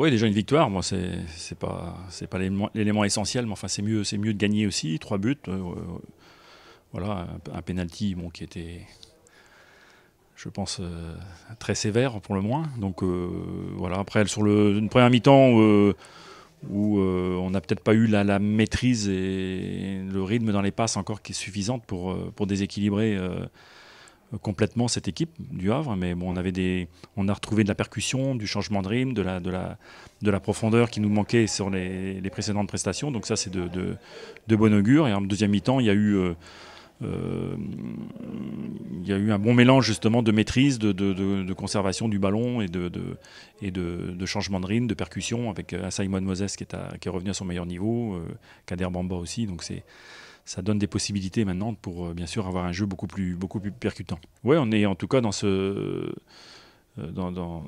Oui, déjà une victoire, moi, c'est pas c'est pas l'élément essentiel, mais enfin c'est mieux c'est mieux de gagner aussi, trois buts, euh, euh, voilà, un, penalty qui était, je pense euh, très sévère pour le moins. Donc voilà, après sur le une première mi-temps où on n'a peut-être pas eu la, maîtrise et le rythme dans les passes encore qui est suffisante pour pour déséquilibrer complètement cette équipe du Havre, mais bon, on avait des, on a retrouvé de la percussion, du changement de rythme, de la, de la profondeur qui nous manquait sur les, précédentes prestations. Donc ça, c'est de, bon augure. Et en deuxième mi-temps, il y a eu euh, euh, eu un bon mélange justement de maîtrise, de, conservation du ballon et de, et de, changement de rythme, de percussion avec euh, Simon Moses qui est, qui est revenu à son meilleur niveau, Kader Bamba aussi. Donc c'est ça donne des possibilités maintenant pour euh, bien sûr avoir un jeu beaucoup plus, beaucoup plus percutant. Oui, on est en tout cas dans ce, euh, dans, dans,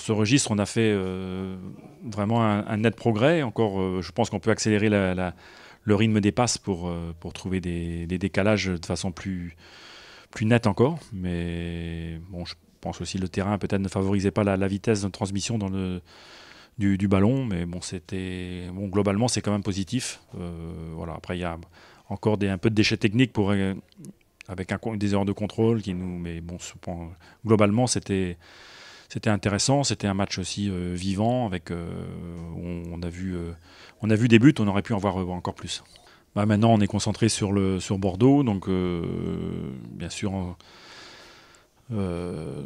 ce registre, on a fait euh, vraiment un, net progrès. Encore, je pense qu'on peut accélérer la, le rythme des passes pour, pour trouver des, des, décalages de façon plus, plus nette encore. Mais bon, je pense aussi le terrain peut-être ne favorisait pas la, la, vitesse de transmission dans le, du, du ballon. Mais bon, c'était bon, globalement, c'est quand même positif. voilà. Après, il y a encore des, un peu de déchets techniques pour, euh, avec des erreurs de contrôle. Qui nous, mais bon, globalement, c'était. C'était intéressant, c'était un match aussi euh, vivant avec euh, on, a vu on a vu des buts, on aurait pu en voir encore plus. Bah, maintenant on est concentré sur le sur Bordeaux, donc bien sûr euh,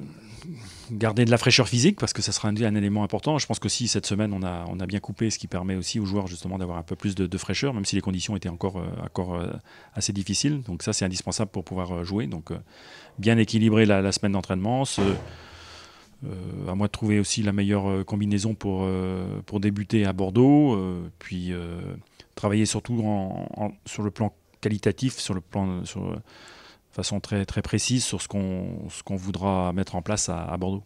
garder de la fraîcheur physique parce que ça sera un, élément important. Je pense que si cette semaine on a, on a bien coupé, ce qui permet aussi aux joueurs justement d'avoir un peu plus de, fraîcheur, même si les conditions étaient encore, euh, euh, assez difficiles. Donc ça c'est indispensable pour pouvoir jouer. Donc bien équilibrer la, semaine d'entraînement. à moi de trouver aussi la meilleure combinaison pour, pour débuter à Bordeaux, puis travailler surtout sur le plan qualitatif, sur le plan sur, façon très, très précise sur ce qu'on qu'on voudra mettre en place à Bordeaux.